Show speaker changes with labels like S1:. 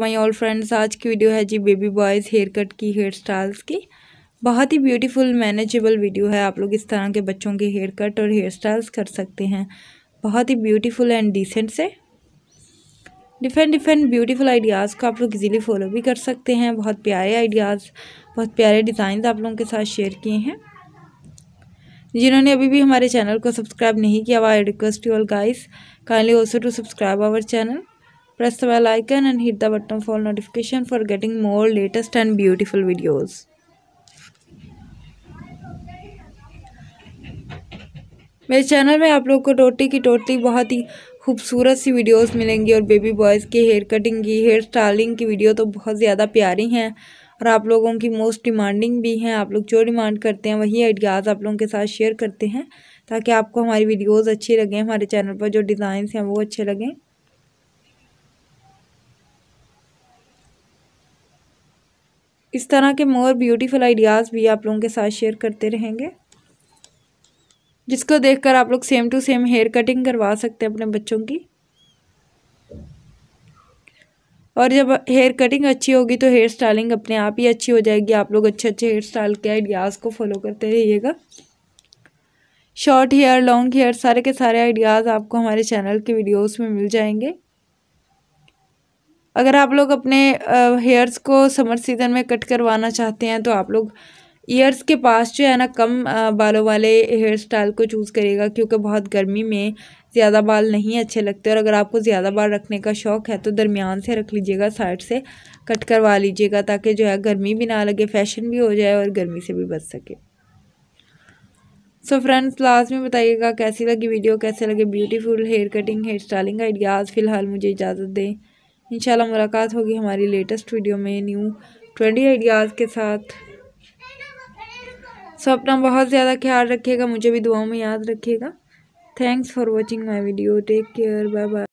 S1: My all friends आज की video है जी बेबी बॉयज़ हेयर कट की हेयर स्टाइल्स की बहुत ही ब्यूटीफुल मैनेजेबल वीडियो है आप लोग इस तरह के बच्चों के हेयर कट और हेयर स्टाइल्स कर सकते हैं बहुत ही ब्यूटीफुल एंड डिसेंट से डिफरेंट डिफरेंट ब्यूटीफुल आइडियाज़ को आप लोग इजीली फॉलो भी कर सकते हैं बहुत प्यारे आइडियाज़ बहुत प्यारे डिज़ाइन आप लोगों के साथ शेयर किए हैं जिन्होंने अभी भी हमारे चैनल को सब्सक्राइब नहीं किया हुआ I request you all guys kindly also to subscribe our channel Press the bell icon and hit the button for notification for getting more latest and beautiful videos. मेरे चैनल में आप लोग को टोटी की टोटली बहुत ही खूबसूरत सी वीडियोस मिलेंगी और बेबी बॉयज़ की हेयर कटिंग की हेयर स्टाइलिंग की वीडियो तो बहुत ज़्यादा प्यारी हैं और आप लोगों की मोस्ट डिमांडिंग भी हैं आप लोग जो डिमांड करते हैं वही आइडियाज़ आप लोगों के साथ शेयर करते हैं ताकि आपको हमारी वीडियोज़ अच्छी लगें हमारे चैनल पर जो डिज़ाइंस हैं वो अच्छे लगें इस तरह के मोर ब्यूटीफुल आइडियाज़ भी आप लोगों के साथ शेयर करते रहेंगे जिसको देखकर आप लोग same to same hair cutting करवा सकते हैं अपने बच्चों की और जब हेयर कटिंग अच्छी होगी तो हेयर स्टाइलिंग अपने आप ही अच्छी हो जाएगी आप लोग अच्छे अच्छे हेयर स्टाइल के आइडियाज़ को फॉलो करते रहिएगा शॉर्ट हेयर लॉन्ग हेयर सारे के सारे आइडियाज़ आपको हमारे चैनल की वीडियोस में मिल जाएंगे अगर आप लोग अपने हेयर्स को समर सीज़न में कट करवाना चाहते हैं तो आप लोग ईयर्स के पास जो है ना कम बालों वाले हेयर स्टाइल को चूज़ करेगा क्योंकि बहुत गर्मी में ज़्यादा बाल नहीं अच्छे लगते और अगर आपको ज़्यादा बाल रखने का शौक़ है तो दरमियान से रख लीजिएगा साइड से कट करवा लीजिएगा ताकि जो है गर्मी भी ना लगे फैशन भी हो जाए और गर्मी से भी बच सके सो फ्रेंड्स लास्ट में बताइएगा कैसी लगी वीडियो कैसे लगे beautiful hair cutting hair styling ideas फ़िलहाल मुझे इजाज़त दें इंशाल्लाह मुलाकात होगी हमारी लेटेस्ट वीडियो में न्यू ट्वेंटी आइडियाज़ के साथ सो अपना बहुत ज़्यादा ख्याल रखिएगा मुझे भी दुआओं में याद रखिएगा thanks for watching my video take care bye bye